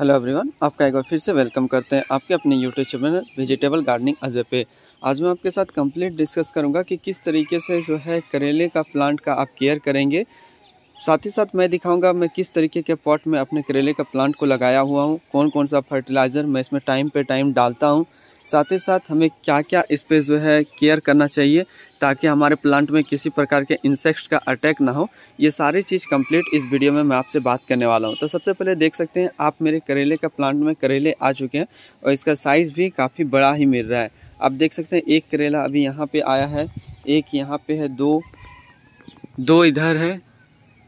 hello everyone आपका एक बार फिर से वेलकम करते हैं आपके अपने YouTube channel vegetable gardening Ajay पे आज मैं आपके साथ कंप्लीट डिस्कस करूंगा कि किस तरीके से जो है करेले का प्लांट का आप केयर करेंगे साथ ही साथ मैं दिखाऊंगा मैं किस तरीके के पॉट में अपने करेले का प्लांट को लगाया हुआ हूँ कौन कौन सा फर्टिलाइज़र मैं इसमें टाइम पे टाइम डालता हूँ साथ ही साथ हमें क्या क्या इस पर जो है केयर करना चाहिए ताकि हमारे प्लांट में किसी प्रकार के इंसेक्ट्स का अटैक ना हो ये सारी चीज़ कंप्लीट इस वीडियो में मैं आपसे बात करने वाला हूँ तो सबसे पहले देख सकते हैं आप मेरे करेले का प्लांट में करेले आ चुके हैं और इसका साइज़ भी काफ़ी बड़ा ही मिल रहा है आप देख सकते हैं एक करेला अभी यहाँ पर आया है एक यहाँ पर है दो दो इधर है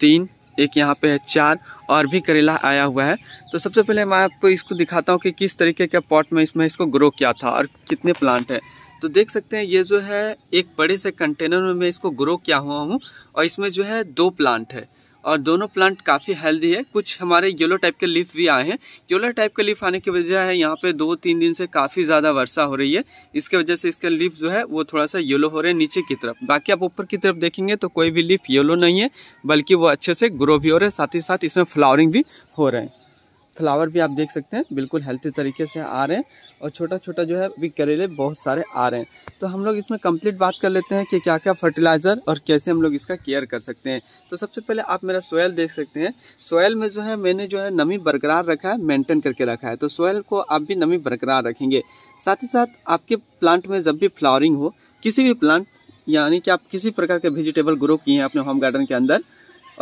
तीन एक यहाँ पे है चार और भी करेला आया हुआ है तो सबसे पहले मैं आपको इसको दिखाता हूँ कि किस तरीके के पॉट में इसमें इसको ग्रो किया था और कितने प्लांट है तो देख सकते हैं ये जो है एक बड़े से कंटेनर में मैं इसको ग्रो किया हुआ हूँ और इसमें जो है दो प्लांट है और दोनों प्लांट काफ़ी हेल्दी है कुछ हमारे येलो टाइप के लीफ भी आए हैं येलो टाइप के लीफ आने की वजह है यहाँ पे दो तीन दिन से काफ़ी ज़्यादा वर्षा हो रही है इसके वजह से इसका लीफ जो है वो थोड़ा सा येलो हो रहे हैं नीचे की तरफ बाकी आप ऊपर की तरफ देखेंगे तो कोई भी लीफ येलो नहीं है बल्कि वो अच्छे से ग्रो भी हो रहे हैं साथ ही साथ इसमें फ्लावरिंग भी हो रहे हैं फ्लावर भी आप देख सकते हैं बिल्कुल हेल्थी तरीके से आ रहे हैं और छोटा छोटा जो है अभी करेले बहुत सारे आ रहे हैं तो हम लोग इसमें कंप्लीट बात कर लेते हैं कि क्या क्या फर्टिलाइज़र और कैसे हम लोग इसका केयर कर सकते हैं तो सबसे पहले आप मेरा सोयल देख सकते हैं सोयल में जो है मैंने जो है नमी बरकरार रखा है मेनटेन करके रखा है तो सोयल को आप भी नमी बरकरार रखेंगे साथ ही साथ आपके प्लांट में जब भी फ्लावरिंग हो किसी भी प्लांट यानी कि आप किसी प्रकार के वेजिटेबल ग्रो किए हैं अपने होम गार्डन के अंदर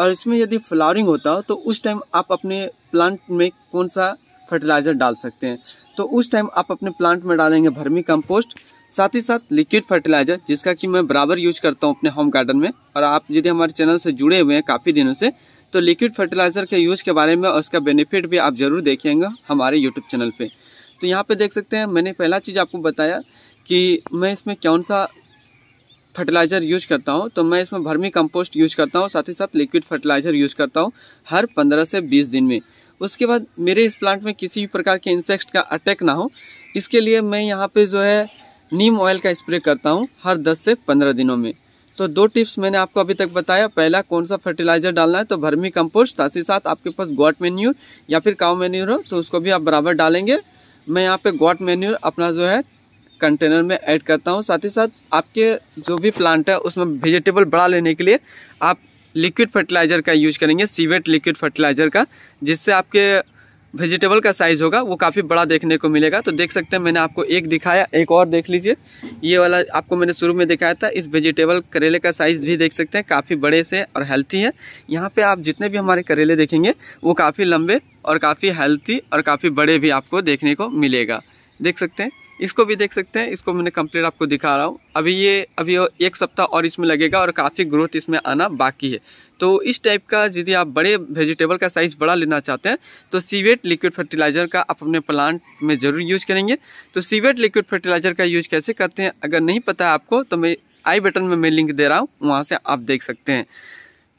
और इसमें यदि फ्लावरिंग होता तो उस टाइम आप अपने प्लांट में कौन सा फर्टिलाइज़र डाल सकते हैं तो उस टाइम आप अपने प्लांट में डालेंगे भर्मी कंपोस्ट साथ ही साथ लिक्विड फर्टिलाइज़र जिसका कि मैं बराबर यूज करता हूँ अपने होम गार्डन में और आप यदि हमारे चैनल से जुड़े हुए हैं काफ़ी दिनों से तो लिक्विड फर्टिलाइज़र के यूज़ के बारे में और उसका बेनिफिट भी आप ज़रूर देखेंगे हमारे यूट्यूब चैनल पर तो यहाँ पर देख सकते हैं मैंने पहला चीज़ आपको बताया कि मैं इसमें कौन सा फर्टिलाइज़र यूज करता हूँ तो मैं इसमें भर्मी कंपोस्ट यूज करता हूँ साथ ही साथ लिक्विड फर्टिलाइज़र यूज करता हूँ हर पंद्रह से बीस दिन में उसके बाद मेरे इस प्लांट में किसी भी प्रकार के इंसेक्ट का अटैक ना हो इसके लिए मैं यहाँ पे जो है नीम ऑयल का स्प्रे करता हूँ हर दस से पंद्रह दिनों में तो दो टिप्स मैंने आपको अभी तक बताया पहला कौन सा फर्टिलाइजर डालना है तो भर्मी कंपोस्ट साथ ही साथ आपके पास गॉट मेन्यूर या फिर काव मेन्यूर हो तो उसको भी आप बराबर डालेंगे मैं यहाँ पे गॉट मेन्यूर अपना जो है कंटेनर में ऐड करता हूँ साथ ही साथ आपके जो भी प्लांट है उसमें वेजिटेबल बड़ा लेने के लिए आप लिक्विड फर्टिलाइज़र का यूज करेंगे सीवेट लिक्विड फर्टिलाइज़र का जिससे आपके वेजिटेबल का साइज़ होगा वो काफ़ी बड़ा देखने को मिलेगा तो देख सकते हैं मैंने आपको एक दिखाया एक और देख लीजिए ये वाला आपको मैंने शुरू में दिखाया था इस वेजिटेबल करेले का साइज़ भी देख सकते हैं काफ़ी बड़े से और हेल्थी है यहाँ पे आप जितने भी हमारे करेले देखेंगे वो काफ़ी लंबे और काफ़ी हेल्थी और काफ़ी बड़े भी आपको देखने को मिलेगा देख सकते हैं इसको भी देख सकते हैं इसको मैंने कंप्लीट आपको दिखा रहा हूँ अभी ये अभी एक सप्ताह और इसमें लगेगा और काफ़ी ग्रोथ इसमें आना बाकी है तो इस टाइप का यदि आप बड़े वेजिटेबल का साइज़ बड़ा लेना चाहते हैं तो सीवेट लिक्विड फर्टिलाइज़र का आप अपने प्लांट में ज़रूर यूज़ करेंगे तो सीवेट लिक्विड फर्टिलाइज़र का यूज़ कैसे करते हैं अगर नहीं पता है आपको तो मैं आई बटन में मैं लिंक दे रहा हूँ वहाँ से आप देख सकते हैं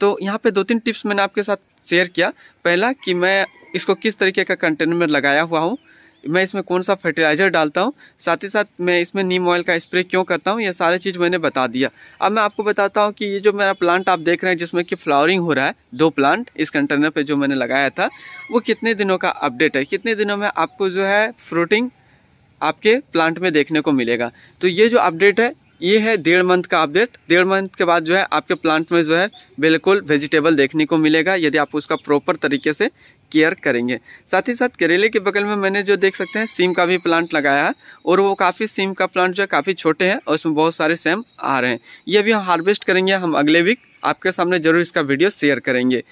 तो यहाँ पर दो तीन टिप्स मैंने आपके साथ शेयर किया पहला कि मैं इसको किस तरीके का कंटेनर में लगाया हुआ हूँ मैं इसमें कौन सा फर्टिलाइज़र डालता हूँ साथ ही साथ मैं इसमें नीम ऑयल का स्प्रे क्यों करता हूँ यह सारी चीज़ मैंने बता दिया अब मैं आपको बताता हूँ कि ये जो मेरा प्लांट आप देख रहे हैं जिसमें कि फ्लावरिंग हो रहा है दो प्लांट इस कंटेनर पर जो मैंने लगाया था वो कितने दिनों का अपडेट है कितने दिनों में आपको जो है फ्रूटिंग आपके प्लांट में देखने को मिलेगा तो ये जो अपडेट है ये है डेढ़ मंथ का अपडेट डेढ़ मंथ के बाद जो है आपके प्लांट में जो है बिल्कुल वेजिटेबल देखने को मिलेगा यदि आप उसका प्रॉपर तरीके से केयर करेंगे साथ ही साथ करेले के बगल में मैंने जो देख सकते हैं सीम का भी प्लांट लगाया है और वो काफ़ी सीम का प्लांट जो है काफ़ी छोटे हैं और उसमें बहुत सारे सेम आ रहे हैं ये भी हम हार्वेस्ट करेंगे हम अगले वीक आपके सामने ज़रूर इसका वीडियो शेयर करेंगे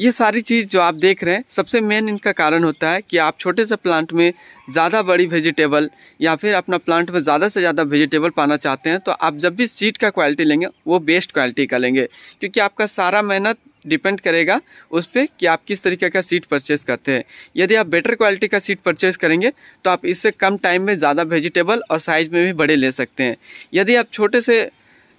ये सारी चीज़ जो आप देख रहे हैं सबसे मेन इनका कारण होता है कि आप छोटे से प्लांट में ज़्यादा बड़ी वेजिटेबल या फिर अपना प्लांट में ज़्यादा से ज़्यादा वेजिटेबल पाना चाहते हैं तो आप जब भी सीड का क्वालिटी लेंगे वो बेस्ट क्वालिटी का लेंगे क्योंकि आपका सारा मेहनत डिपेंड करेगा उस पर कि आप किस तरीके का सीट परचेस करते हैं यदि आप बेटर क्वालिटी का सीट परचेस करेंगे तो आप इससे कम टाइम में ज़्यादा वेजिटेबल और साइज़ में भी बड़े ले सकते हैं यदि आप छोटे से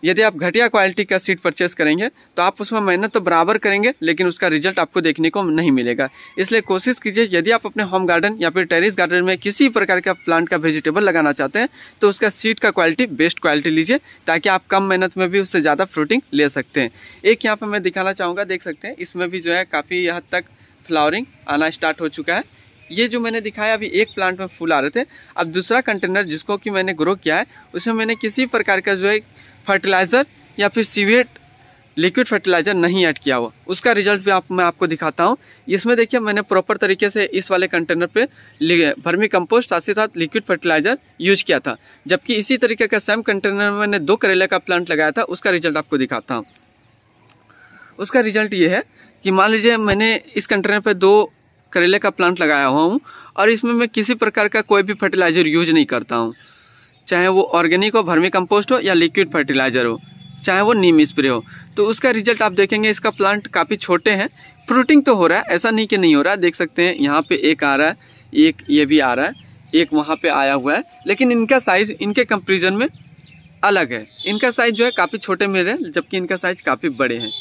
यदि आप घटिया क्वालिटी का सीट परचेस करेंगे तो आप उसमें मेहनत तो बराबर करेंगे लेकिन उसका रिजल्ट आपको देखने को नहीं मिलेगा इसलिए कोशिश कीजिए यदि आप अपने होम गार्डन या फिर टेरिस गार्डन में किसी प्रकार का प्लांट का वेजिटेबल लगाना चाहते हैं तो उसका सीट का क्वालिटी बेस्ट क्वालिटी लीजिए ताकि आप कम मेहनत में भी उससे ज़्यादा फ्रूटिंग ले सकते हैं एक यहाँ पर मैं दिखाना चाहूँगा देख सकते हैं इसमें भी जो है काफ़ी हद तक फ्लावरिंग आना स्टार्ट हो चुका है ये जो मैंने दिखाया अभी एक प्लांट में फूल आ रहे थे अब दूसरा कंटेनर जिसको कि मैंने ग्रो किया है उसमें मैंने किसी प्रकार का जो है फर्टिलाइज़र या फिर सीवेट लिक्विड फर्टिलाइज़र नहीं ऐड किया हुआ उसका रिजल्ट भी आप मैं आपको दिखाता हूँ इसमें देखिए मैंने प्रॉपर तरीके से इस वाले कंटेनर पे भर्मी कंपोस्ट साथ ही साथ लिक्विड फर्टिलाइज़र यूज किया था जबकि इसी तरीके का सेम कंटेनर में मैंने दो करेले का प्लांट लगाया था उसका रिजल्ट आपको दिखाता हूँ उसका रिजल्ट ये है कि मान लीजिए मैंने इस कंटेनर पर दो करेले का प्लांट लगाया हुआ हूँ और इसमें मैं किसी प्रकार का कोई भी फर्टिलाइज़र यूज नहीं करता हूँ चाहे वो ऑर्गेनिक हो भर्मी कंपोस्ट हो या लिक्विड फर्टिलाइज़र हो चाहे वो नीम स्प्रे हो तो उसका रिजल्ट आप देखेंगे इसका प्लांट काफ़ी छोटे हैं फ्रूटिंग तो हो रहा है ऐसा नहीं कि नहीं हो रहा है देख सकते हैं यहाँ पे एक आ रहा है एक ये भी आ रहा है एक वहाँ पे आया हुआ है लेकिन इनका साइज़ इनके कंपेरिजन में अलग है इनका साइज़ जो है काफ़ी छोटे मेरे हैं जबकि इनका साइज़ काफ़ी बड़े हैं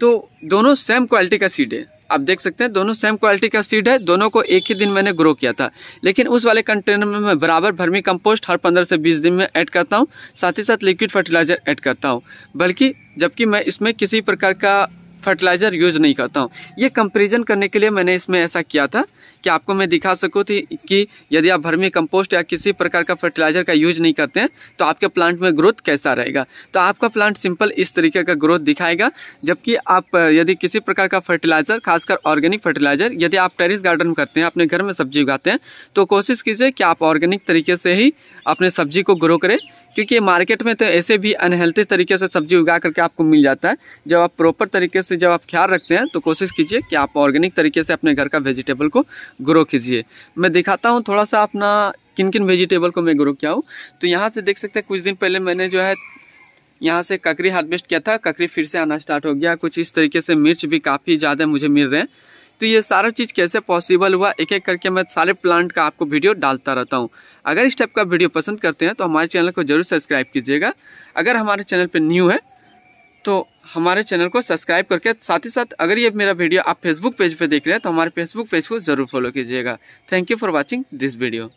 तो दोनों सेम क्वालिटी का सीड है आप देख सकते हैं दोनों सेम क्वालिटी का सीड है दोनों को एक ही दिन मैंने ग्रो किया था लेकिन उस वाले कंटेनर में मैं बराबर भर्मी कंपोस्ट हर पंद्रह से बीस दिन में ऐड करता हूँ साथ ही साथ लिक्विड फर्टिलाइजर ऐड करता हूँ बल्कि जबकि मैं इसमें किसी प्रकार का फर्टिलाइज़र यूज नहीं करता हूँ ये कंपेरिजन करने के लिए मैंने इसमें ऐसा किया था कि आपको मैं दिखा सकूँ थी कि यदि आप भर्मी कंपोस्ट या किसी प्रकार का फर्टिलाइज़र का यूज नहीं करते हैं तो आपके प्लांट में ग्रोथ कैसा रहेगा तो आपका प्लांट सिंपल इस तरीके का ग्रोथ दिखाएगा जबकि आप यदि किसी प्रकार का फर्टिलाइज़र खासकर ऑर्गेनिक फर्टिलाइज़र यदि आप टेरिस गार्डन करते हैं अपने घर में सब्जी उगाते हैं तो कोशिश कीजिए कि आप ऑर्गेनिक तरीके से ही अपने सब्जी को ग्रो करें क्योंकि मार्केट में तो ऐसे भी अनहेल्थी तरीके से सब्जी उगा करके आपको मिल जाता है जब आप प्रॉपर तरीके से जब आप ख्याल रखते हैं तो कोशिश कीजिए कि आप ऑर्गेनिक तरीके से अपने घर का वेजिटेबल को ग्रो कीजिए मैं दिखाता हूँ थोड़ा सा अपना किन किन वेजिटेबल को मैं ग्रो किया हूँ तो यहाँ से देख सकते हैं कुछ दिन पहले मैंने जो है यहाँ से ककड़ी हार्वेस्ट किया था ककड़ी फिर से आना स्टार्ट हो गया कुछ इस तरीके से मिर्च भी काफ़ी ज़्यादा मुझे मिल रहे हैं तो ये सारा चीज़ कैसे पॉसिबल हुआ एक एक करके मैं सारे प्लांट का आपको वीडियो डालता रहता हूँ अगर इस टाइप का वीडियो पसंद करते हैं तो हमारे चैनल को जरूर सब्सक्राइब कीजिएगा अगर हमारे चैनल पर न्यू है तो हमारे चैनल को सब्सक्राइब करके साथ ही साथ अगर ये मेरा वीडियो आप फेसबुक पेज पे देख रहे हैं तो हमारे फेसबुक पेज को जरूर फॉलो कीजिएगा thank you for watching this video